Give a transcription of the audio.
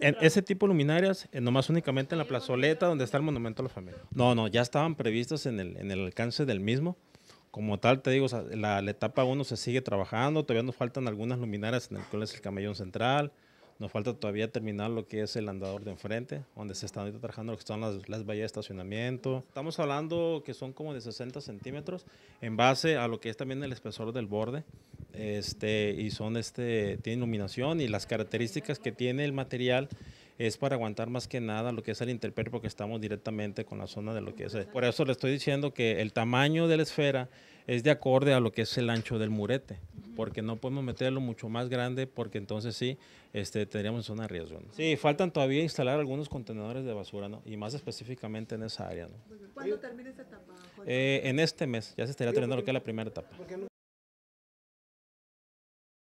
En ese tipo de luminarias, eh, nomás únicamente en la plazoleta donde está el monumento a la familia. No, no, ya estaban previstas en el, alcance del mismo. Como tal, te digo, la, la etapa 1 se sigue trabajando, todavía nos faltan algunas luminarias en el cual es el camellón central, nos falta todavía terminar lo que es el andador de enfrente, donde se están trabajando lo que son las, las vallas de estacionamiento. Estamos hablando que son como de 60 centímetros en base a lo que es también el espesor del borde. Este, y son este, tiene iluminación y las características que tiene el material es para aguantar más que nada lo que es el interperio porque estamos directamente con la zona de lo que es. Por eso le estoy diciendo que el tamaño de la esfera es de acorde a lo que es el ancho del murete porque no podemos meterlo mucho más grande, porque entonces sí este, tendríamos zona riesgo. Sí, faltan todavía instalar algunos contenedores de basura, ¿no? Y más específicamente en esa área, ¿no? ¿Cuándo termina esta etapa? Eh, en este mes, ya se estaría terminando lo que es la primera etapa.